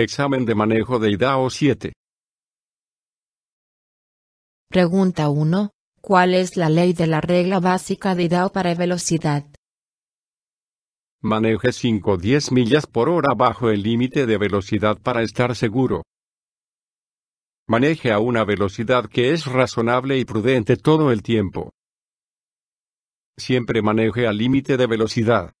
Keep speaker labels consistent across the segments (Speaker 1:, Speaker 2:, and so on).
Speaker 1: Examen de manejo de IDAO 7.
Speaker 2: Pregunta 1. ¿Cuál es la ley de la regla básica de IDAO para velocidad?
Speaker 1: Maneje 5-10 millas por hora bajo el límite de velocidad para estar seguro. Maneje a una velocidad que es razonable y prudente todo el tiempo. Siempre maneje al límite de velocidad.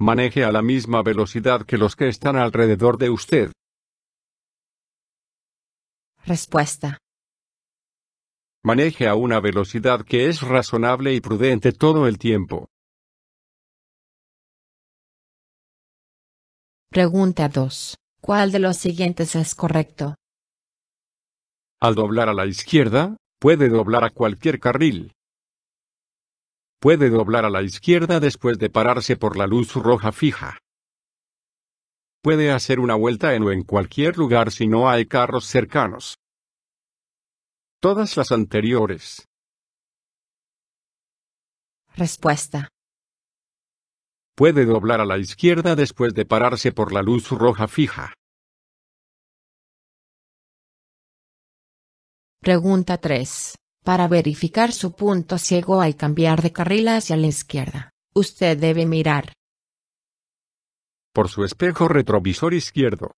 Speaker 1: Maneje a la misma velocidad que los que están alrededor de usted.
Speaker 3: Respuesta.
Speaker 4: Maneje a una velocidad que es razonable y prudente todo el tiempo.
Speaker 5: Pregunta 2. ¿Cuál de los siguientes es correcto?
Speaker 1: Al doblar a la izquierda, puede doblar a cualquier carril. Puede doblar a la izquierda después de pararse por la luz roja fija. Puede hacer una vuelta en o en cualquier lugar si no hay carros cercanos. Todas las anteriores.
Speaker 5: Respuesta.
Speaker 4: Puede doblar a la izquierda después de pararse por la luz roja fija.
Speaker 5: Pregunta 3. Para verificar su punto ciego al cambiar de
Speaker 2: carril hacia la izquierda, usted debe mirar
Speaker 1: por su espejo retrovisor izquierdo,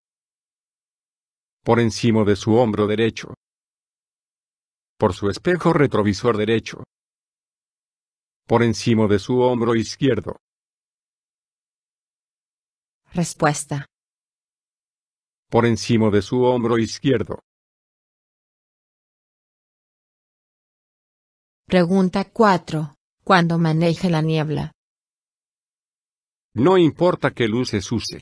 Speaker 1: por encima de su hombro derecho, por su espejo retrovisor derecho, por encima de su hombro izquierdo.
Speaker 5: Respuesta.
Speaker 4: Por encima de su hombro izquierdo.
Speaker 5: Pregunta 4. Cuando maneje la niebla.
Speaker 4: No importa qué luces use.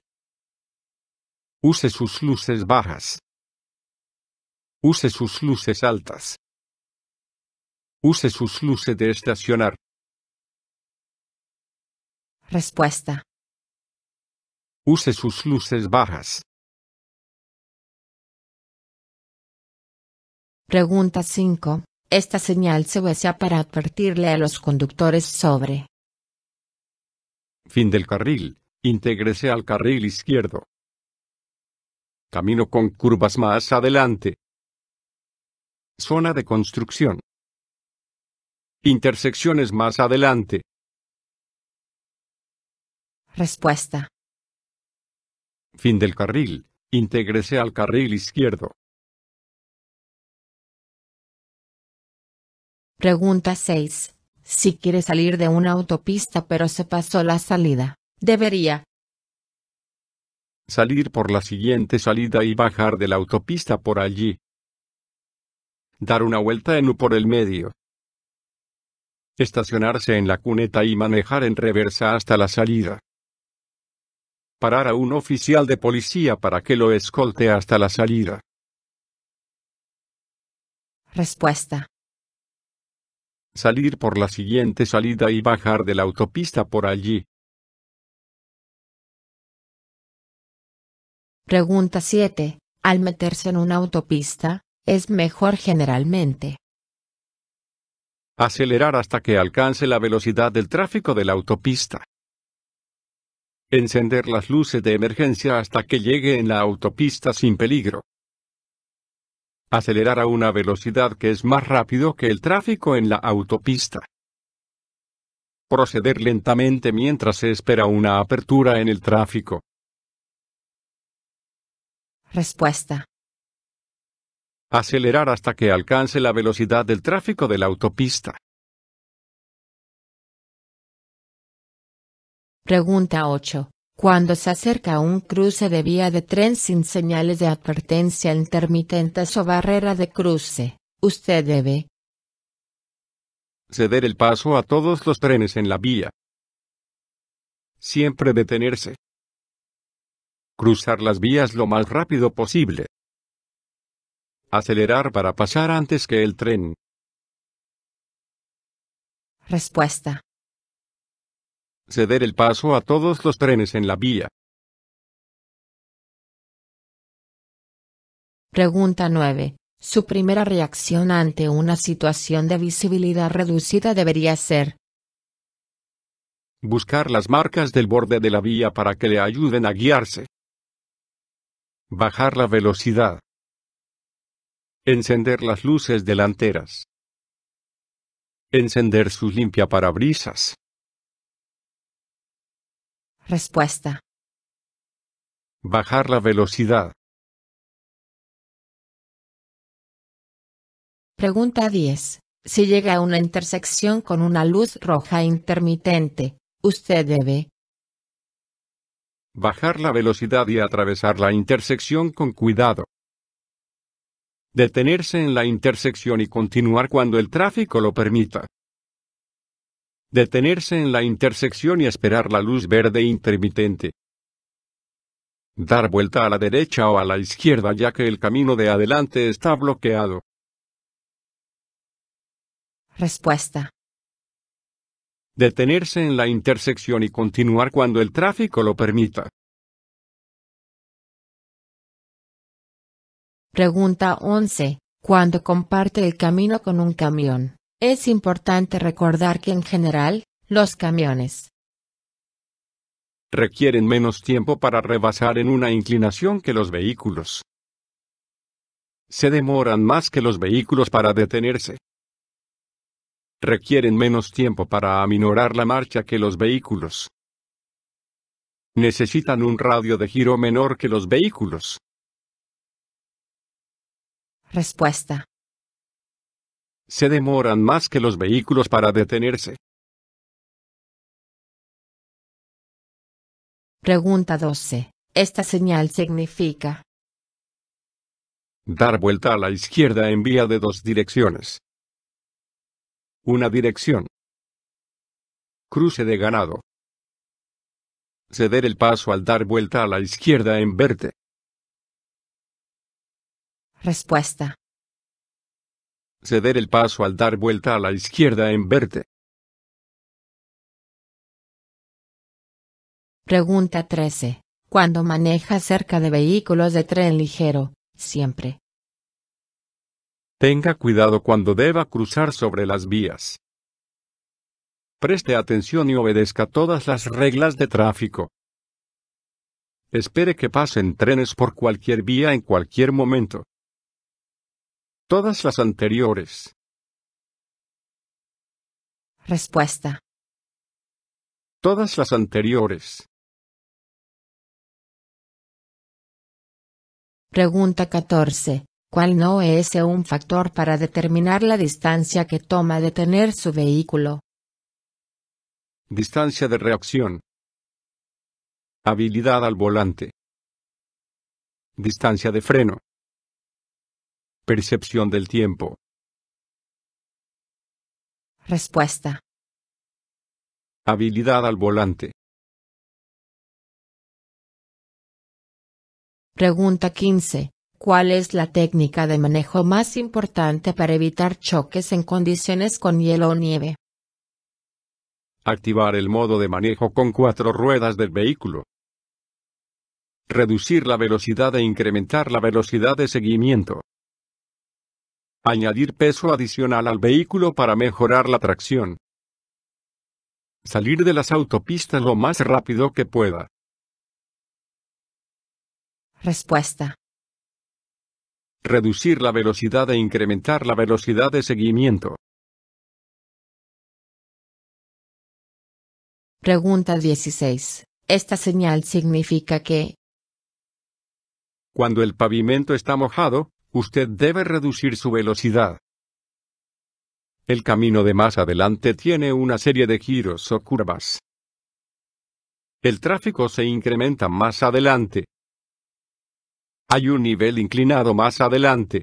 Speaker 1: Use sus luces bajas. Use sus luces altas. Use sus luces de estacionar.
Speaker 5: Respuesta.
Speaker 4: Use sus luces bajas.
Speaker 5: Pregunta 5. Esta señal se usa para advertirle a los conductores
Speaker 2: sobre
Speaker 1: fin del carril, intégrese al carril izquierdo. Camino con curvas más adelante. Zona de construcción. Intersecciones más adelante.
Speaker 3: Respuesta.
Speaker 4: Fin del carril, intégrese al carril izquierdo.
Speaker 5: Pregunta 6. Si quiere salir
Speaker 2: de una autopista pero se pasó la salida, debería
Speaker 1: salir por la siguiente salida y bajar de la autopista por allí. Dar una vuelta en U por el medio. Estacionarse en la cuneta y manejar en reversa hasta la salida. Parar a un oficial de policía para que lo escolte hasta la salida.
Speaker 5: Respuesta
Speaker 4: salir por la siguiente salida y bajar de la autopista por allí.
Speaker 5: Pregunta 7. Al meterse en una autopista, es
Speaker 2: mejor generalmente
Speaker 1: acelerar hasta que alcance la velocidad del tráfico de la autopista. Encender las luces de emergencia hasta que llegue en la autopista sin peligro acelerar a una velocidad que es más rápido que el tráfico en la autopista. Proceder lentamente mientras se espera una apertura en el tráfico.
Speaker 3: Respuesta.
Speaker 1: Acelerar
Speaker 4: hasta que alcance la velocidad del tráfico de la autopista.
Speaker 5: Pregunta 8. Cuando se acerca a un
Speaker 2: cruce de vía de tren sin señales de advertencia intermitentes o barrera de cruce, usted debe
Speaker 1: ceder el paso a todos los trenes en la vía. Siempre detenerse. Cruzar las vías lo más rápido posible. Acelerar para pasar antes que el tren.
Speaker 3: Respuesta.
Speaker 4: Ceder el paso a todos los trenes en la vía.
Speaker 5: Pregunta 9. Su primera reacción ante una situación de visibilidad reducida debería ser
Speaker 1: buscar las marcas del borde de la vía para que le ayuden a guiarse. Bajar la velocidad. Encender las luces delanteras. Encender sus limpiaparabrisas.
Speaker 5: Respuesta.
Speaker 4: Bajar la velocidad.
Speaker 5: Pregunta 10. Si llega a una intersección con una luz roja
Speaker 2: intermitente, usted debe
Speaker 1: bajar la velocidad y atravesar la intersección con cuidado. Detenerse en la intersección y continuar cuando el tráfico lo permita detenerse en la intersección y esperar la luz verde intermitente. Dar vuelta a la derecha o a la izquierda ya que el camino de adelante está bloqueado.
Speaker 3: Respuesta.
Speaker 4: Detenerse en la intersección y continuar cuando el tráfico lo permita.
Speaker 5: Pregunta 11. ¿Cuándo comparte el camino con un camión? Es importante recordar que en general,
Speaker 2: los camiones
Speaker 1: requieren menos tiempo para rebasar en una inclinación que los vehículos. Se demoran más que los vehículos para detenerse. Requieren menos tiempo para aminorar la marcha que los vehículos. Necesitan un radio de giro menor que los vehículos.
Speaker 3: Respuesta
Speaker 4: se demoran más que los vehículos para detenerse.
Speaker 5: Pregunta 12. Esta señal significa
Speaker 4: dar vuelta a la izquierda en
Speaker 1: vía de dos direcciones. Una dirección. Cruce de ganado. Ceder el paso al dar vuelta a la izquierda en verte.
Speaker 3: Respuesta
Speaker 4: ceder el paso al dar vuelta a la izquierda en verde.
Speaker 5: Pregunta 13. Cuando maneja cerca de vehículos de tren ligero, siempre.
Speaker 1: Tenga cuidado cuando deba cruzar sobre las vías. Preste atención y obedezca todas las reglas de tráfico. Espere que pasen trenes por cualquier vía en cualquier momento
Speaker 4: todas las anteriores.
Speaker 5: Respuesta.
Speaker 4: Todas las anteriores.
Speaker 5: Pregunta 14. ¿Cuál no es un
Speaker 2: factor para determinar la distancia que toma de tener su vehículo?
Speaker 1: Distancia de reacción. Habilidad al volante. Distancia de freno. Percepción del
Speaker 4: tiempo.
Speaker 5: Respuesta.
Speaker 4: Habilidad al volante.
Speaker 5: Pregunta 15. ¿Cuál es la técnica de manejo más
Speaker 2: importante para evitar choques en condiciones con hielo o nieve?
Speaker 1: Activar el modo de manejo con cuatro ruedas del vehículo. Reducir la velocidad e incrementar la velocidad de seguimiento. Añadir peso adicional al vehículo para mejorar la tracción. Salir de las autopistas lo más rápido que pueda.
Speaker 5: Respuesta.
Speaker 4: Reducir la velocidad e incrementar la velocidad de seguimiento.
Speaker 5: Pregunta 16. Esta señal significa que...
Speaker 1: Cuando el pavimento está mojado, usted debe reducir su velocidad. El camino de más adelante tiene una serie de giros o curvas. El tráfico se incrementa más adelante. Hay un nivel inclinado más adelante.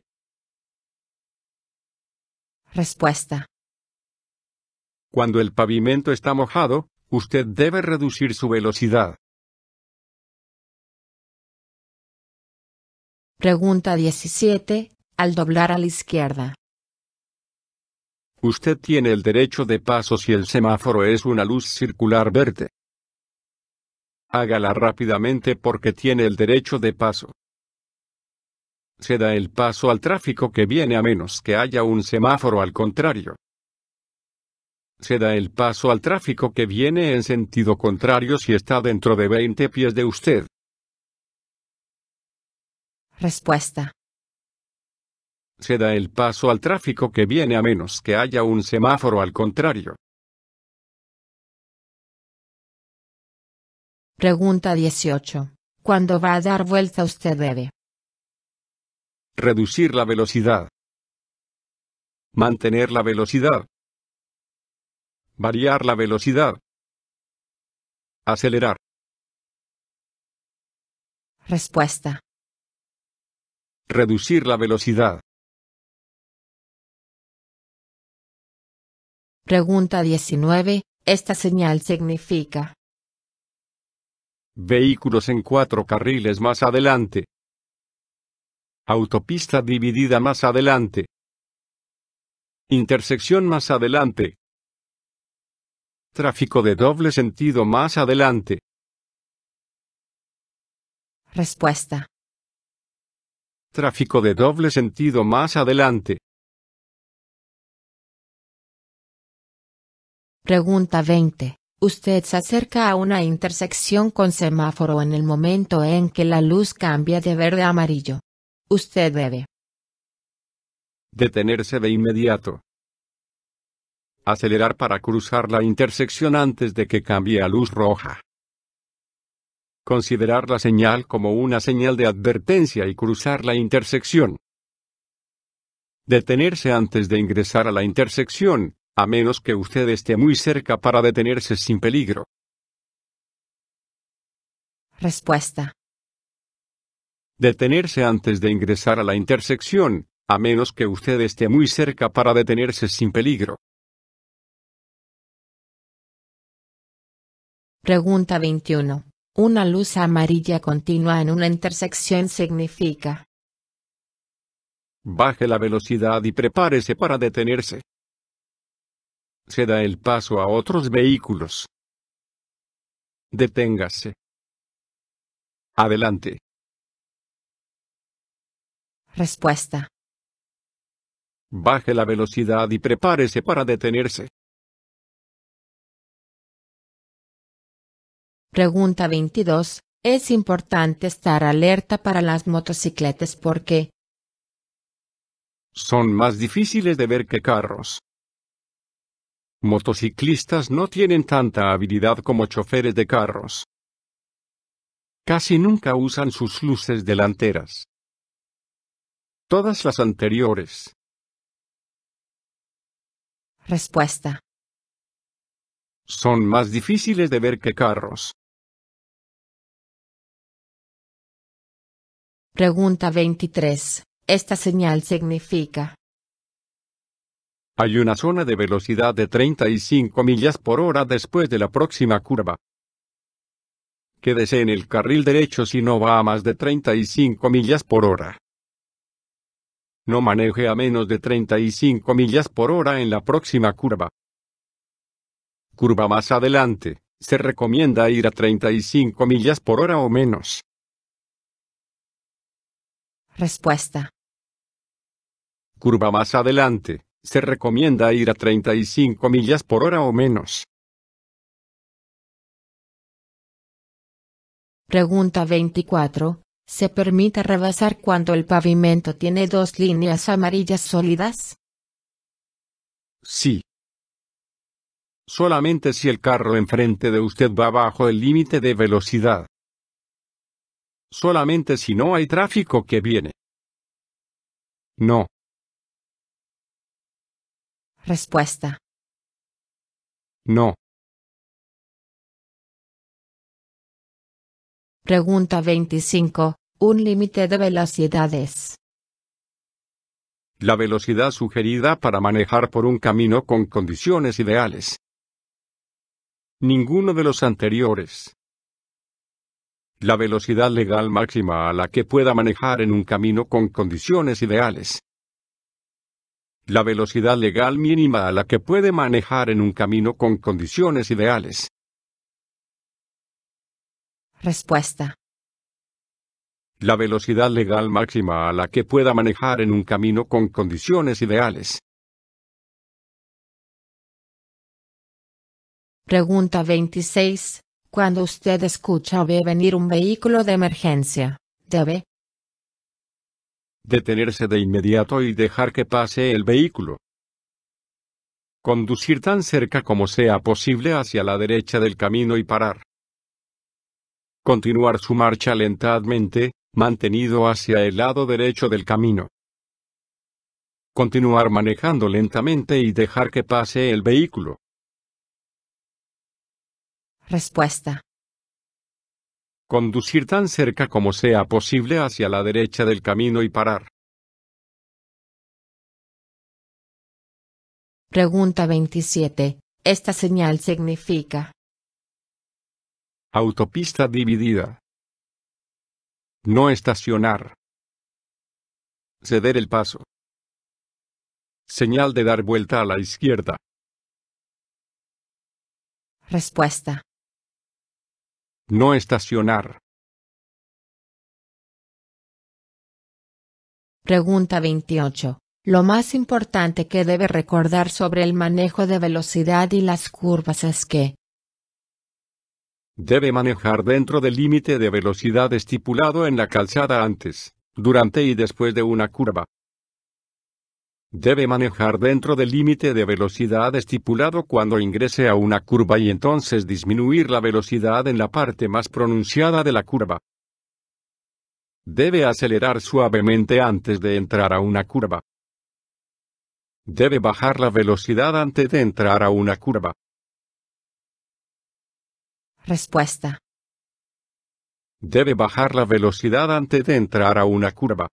Speaker 3: Respuesta.
Speaker 1: Cuando el pavimento
Speaker 4: está mojado, usted debe reducir su velocidad.
Speaker 5: Pregunta 17. Al doblar a la
Speaker 2: izquierda.
Speaker 1: Usted tiene el derecho de paso si el semáforo es una luz circular verde. Hágala rápidamente porque tiene el derecho de paso. Se da el paso al tráfico que viene a menos que haya un semáforo al contrario. Se da el paso al tráfico que viene en sentido contrario si está dentro de 20 pies de usted.
Speaker 3: Respuesta.
Speaker 1: Se da el
Speaker 4: paso al tráfico que viene a menos que haya un semáforo al contrario.
Speaker 5: Pregunta 18. ¿Cuándo va a dar vuelta usted debe
Speaker 4: reducir la velocidad,
Speaker 1: mantener la velocidad, variar la
Speaker 4: velocidad, acelerar.
Speaker 5: Respuesta.
Speaker 4: Reducir la velocidad.
Speaker 5: Pregunta 19. Esta señal significa.
Speaker 4: Vehículos en cuatro carriles
Speaker 1: más adelante. Autopista dividida más adelante. Intersección más adelante. Tráfico de doble sentido más adelante.
Speaker 5: Respuesta.
Speaker 4: Tráfico de doble sentido más adelante.
Speaker 5: Pregunta 20. Usted se acerca a una intersección con semáforo en el momento en
Speaker 2: que la luz cambia de verde a amarillo. Usted debe
Speaker 1: detenerse de inmediato. Acelerar para cruzar la intersección antes de que cambie a luz roja considerar la señal como una señal de advertencia y cruzar la intersección. Detenerse antes de ingresar a la intersección, a menos que usted esté muy cerca para detenerse sin peligro.
Speaker 3: Respuesta.
Speaker 1: Detenerse antes de ingresar a la intersección, a menos que usted
Speaker 4: esté muy cerca para detenerse sin peligro.
Speaker 5: Pregunta 21. Una luz amarilla continua
Speaker 2: en una intersección significa.
Speaker 1: Baje la velocidad y prepárese para detenerse. Se da el paso a otros vehículos. Deténgase. Adelante.
Speaker 3: Respuesta.
Speaker 4: Baje la velocidad y prepárese para detenerse.
Speaker 5: Pregunta 22. Es importante
Speaker 2: estar alerta para las motocicletas porque
Speaker 4: son
Speaker 1: más difíciles de ver que carros. Motociclistas no tienen tanta habilidad como choferes de carros. Casi nunca usan sus luces delanteras. Todas las anteriores.
Speaker 5: Respuesta.
Speaker 4: Son más difíciles de ver que carros.
Speaker 5: Pregunta 23. Esta señal significa.
Speaker 1: Hay una zona de velocidad de 35 millas por hora después de la próxima curva. Quédese en el carril derecho si no va a más de 35 millas por hora. No maneje a menos de 35 millas por hora en la próxima curva. Curva más adelante, se recomienda ir a 35 millas por hora o menos.
Speaker 3: Respuesta.
Speaker 1: Curva
Speaker 4: más adelante, se recomienda ir a 35 millas por hora o menos.
Speaker 5: Pregunta 24. ¿Se permite rebasar cuando el pavimento tiene dos líneas amarillas
Speaker 2: sólidas?
Speaker 1: Sí. Solamente si el carro enfrente de usted va bajo el límite de velocidad solamente si no hay tráfico que viene. No.
Speaker 5: Respuesta. No. Pregunta 25. Un límite de velocidades.
Speaker 4: La velocidad
Speaker 1: sugerida para manejar por un camino con condiciones ideales. Ninguno de los anteriores la velocidad legal máxima a la que pueda manejar en un camino con condiciones ideales. La velocidad legal mínima a la que puede manejar en un camino con condiciones ideales.
Speaker 3: Respuesta.
Speaker 4: La velocidad legal máxima a la que pueda manejar en un camino con condiciones ideales.
Speaker 5: Pregunta 26. Cuando usted escucha o ve venir un vehículo de emergencia,
Speaker 2: debe
Speaker 1: detenerse de inmediato y dejar que pase el vehículo. Conducir tan cerca como sea posible hacia la derecha del camino y parar. Continuar su marcha lentamente, mantenido hacia el lado derecho del camino. Continuar manejando lentamente y dejar que pase el vehículo.
Speaker 3: Respuesta.
Speaker 1: Conducir tan cerca como
Speaker 4: sea posible hacia la derecha del camino y parar.
Speaker 5: Pregunta 27. Esta señal significa.
Speaker 4: Autopista dividida.
Speaker 1: No estacionar. Ceder el paso. Señal de dar vuelta a la izquierda.
Speaker 5: Respuesta.
Speaker 4: No estacionar.
Speaker 5: Pregunta 28. Lo más
Speaker 2: importante que debe recordar sobre el manejo de velocidad y las curvas es que
Speaker 1: debe manejar dentro del límite de velocidad estipulado en la calzada antes, durante y después de una curva. Debe manejar dentro del límite de velocidad estipulado cuando ingrese a una curva y entonces disminuir la velocidad en la parte más pronunciada de la curva. Debe acelerar suavemente antes de entrar a una curva. Debe bajar la velocidad antes de entrar a una curva.
Speaker 5: Respuesta.
Speaker 4: Debe bajar la velocidad antes de entrar a una curva.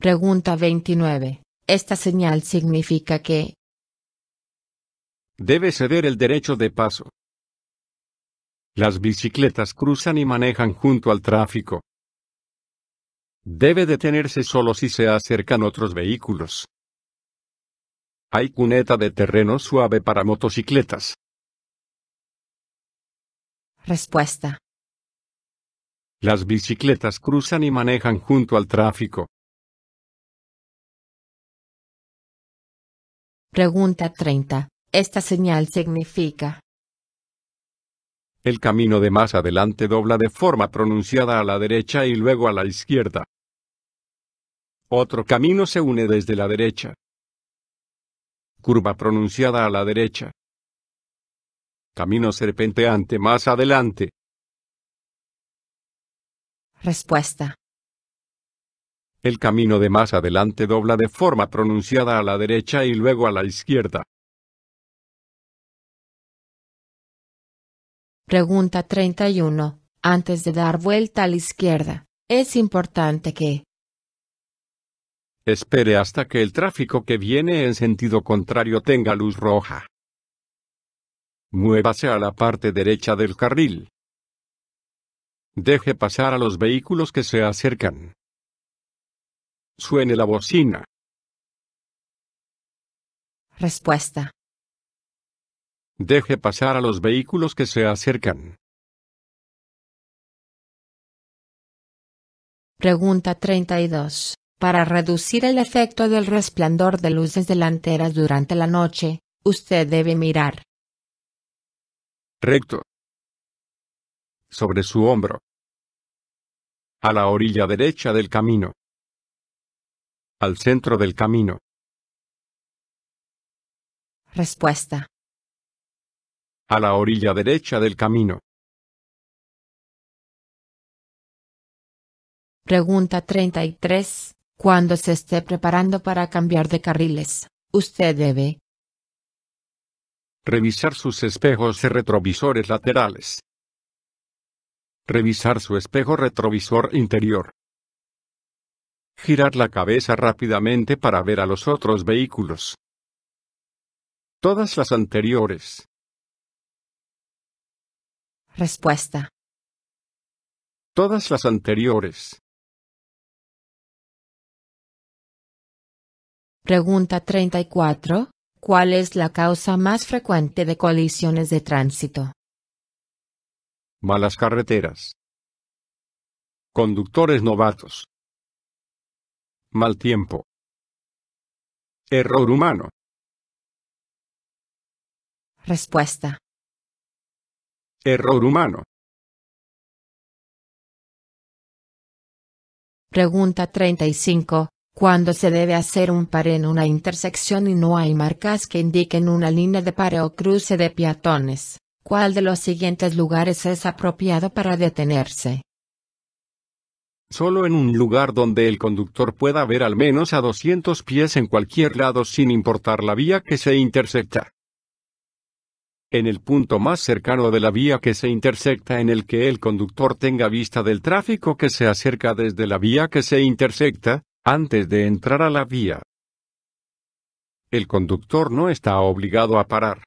Speaker 5: Pregunta 29. Esta señal significa que
Speaker 1: debe ceder el derecho de paso. Las bicicletas cruzan y manejan junto al tráfico. Debe detenerse solo si se acercan otros vehículos. Hay cuneta de terreno suave para motocicletas.
Speaker 5: Respuesta.
Speaker 4: Las bicicletas cruzan y manejan junto al tráfico.
Speaker 5: Pregunta 30. Esta señal significa.
Speaker 4: El camino
Speaker 1: de más adelante dobla de forma pronunciada a la derecha y luego a la izquierda. Otro camino se une desde la derecha. Curva pronunciada a la derecha. Camino serpenteante más adelante.
Speaker 3: Respuesta.
Speaker 4: El camino de más adelante dobla de forma pronunciada a la derecha y luego a la izquierda.
Speaker 5: Pregunta 31. Antes de dar vuelta a la izquierda, es importante que
Speaker 1: Espere hasta que el tráfico que viene en sentido contrario tenga luz roja. Muévase a la parte derecha del carril. Deje pasar a los vehículos que se acercan. Suene la bocina.
Speaker 5: Respuesta.
Speaker 4: Deje pasar a los vehículos que se acercan.
Speaker 5: Pregunta 32. Para reducir el efecto del resplandor de luces delanteras durante la
Speaker 2: noche, usted debe mirar.
Speaker 1: Recto. Sobre su hombro. A la orilla derecha del camino. Al centro del camino.
Speaker 5: Respuesta.
Speaker 4: A la orilla derecha del camino.
Speaker 5: Pregunta 33. Cuando se esté preparando para cambiar de carriles, usted debe
Speaker 1: revisar sus espejos y retrovisores laterales, revisar su espejo retrovisor interior, girar la cabeza rápidamente para ver a los otros vehículos.
Speaker 4: Todas las anteriores.
Speaker 5: Respuesta.
Speaker 4: Todas las anteriores.
Speaker 5: Pregunta 34. ¿Cuál
Speaker 2: es la causa más frecuente de colisiones de tránsito?
Speaker 1: Malas carreteras. Conductores novatos. Mal tiempo. Error humano.
Speaker 5: Respuesta.
Speaker 4: Error humano.
Speaker 5: Pregunta 35. ¿Cuándo se debe hacer un par en una intersección y no hay marcas que
Speaker 2: indiquen una línea de par o cruce de peatones? ¿Cuál de los siguientes lugares es apropiado para detenerse?
Speaker 1: Solo en un lugar donde el conductor pueda ver al menos a 200 pies en cualquier lado sin importar la vía que se intersecta. En el punto más cercano de la vía que se intersecta en el que el conductor tenga vista del tráfico que se acerca desde la vía que se intersecta, antes de entrar a la vía. El conductor no está obligado a parar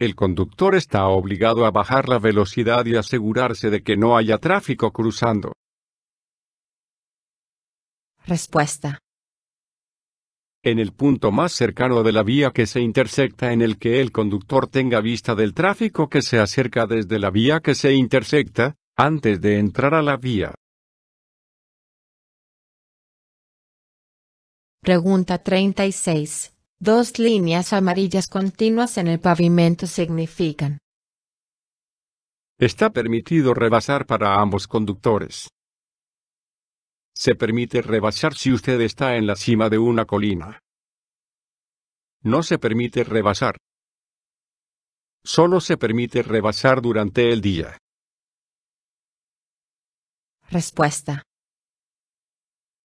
Speaker 1: el conductor está obligado a bajar la velocidad y asegurarse de que no haya tráfico cruzando.
Speaker 3: Respuesta.
Speaker 1: En el punto más cercano de la vía que se intersecta en el que el conductor tenga vista del tráfico que se acerca desde
Speaker 4: la vía que se intersecta, antes de entrar a la vía.
Speaker 5: Pregunta 36. Dos
Speaker 2: líneas amarillas continuas en el pavimento significan.
Speaker 1: Está permitido rebasar para ambos conductores. Se permite rebasar si usted está en la cima de una colina. No se permite rebasar. Solo se permite rebasar durante
Speaker 4: el día.
Speaker 5: Respuesta.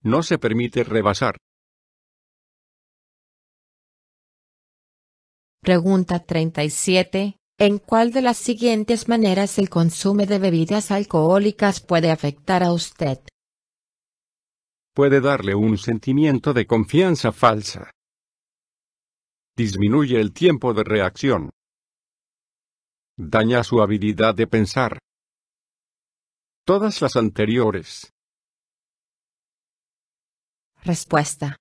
Speaker 4: No se permite rebasar.
Speaker 5: Pregunta 37. ¿En cuál de las siguientes
Speaker 2: maneras el consumo de bebidas alcohólicas puede afectar a usted?
Speaker 1: Puede darle un sentimiento de confianza falsa. Disminuye el tiempo de reacción. Daña su habilidad de pensar. Todas las anteriores.
Speaker 5: Respuesta.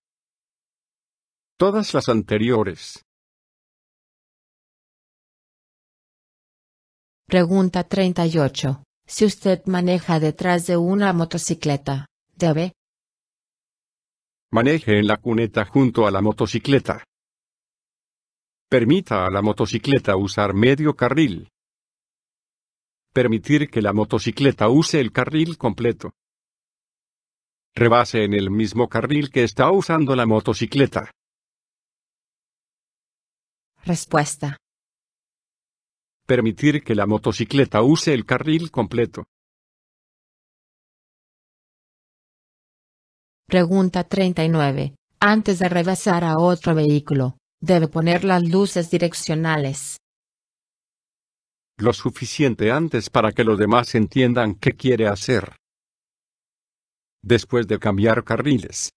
Speaker 4: Todas las anteriores.
Speaker 5: Pregunta 38. Si usted maneja detrás de una motocicleta, debe
Speaker 1: maneje en la cuneta junto a la motocicleta. Permita a la motocicleta usar medio carril. Permitir que la motocicleta use el carril completo. Rebase en el mismo carril que está usando la motocicleta.
Speaker 5: Respuesta
Speaker 4: permitir que la motocicleta use el carril completo.
Speaker 5: Pregunta 39. Antes de rebasar a otro vehículo,
Speaker 2: debe poner las luces direccionales.
Speaker 1: Lo suficiente antes para que los demás entiendan qué quiere hacer. Después de cambiar carriles.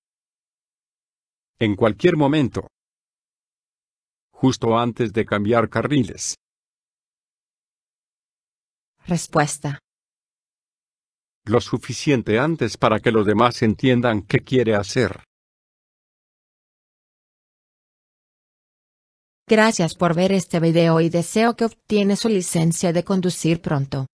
Speaker 1: En cualquier momento. Justo antes de cambiar carriles.
Speaker 5: Respuesta.
Speaker 4: Lo suficiente antes para que los demás entiendan qué quiere hacer.
Speaker 5: Gracias por ver este video y deseo que obtiene su licencia de conducir pronto.